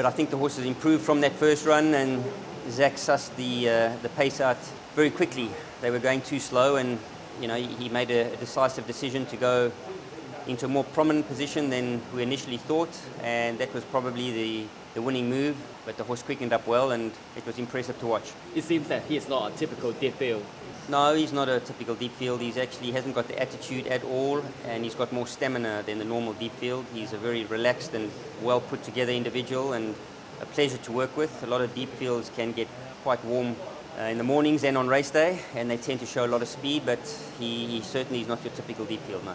but I think the horse has improved from that first run and Zach sussed the, uh, the pace out very quickly. They were going too slow and you know, he made a, decisive decision to go into a more prominent position than we initially thought and that was probably the the winning move, but the horse quickened up well and it was impressive to watch. It seems that he is not a typical deep field. No, he's not a typical deep field. He's actually hasn't got the attitude at all, and he's got more stamina than the normal deep field. He's a very relaxed and well put together individual, and a pleasure to work with. A lot of deep fields can get quite warm uh, in the mornings and on race day, and they tend to show a lot of speed. But he, he certainly is not your typical deep field, no.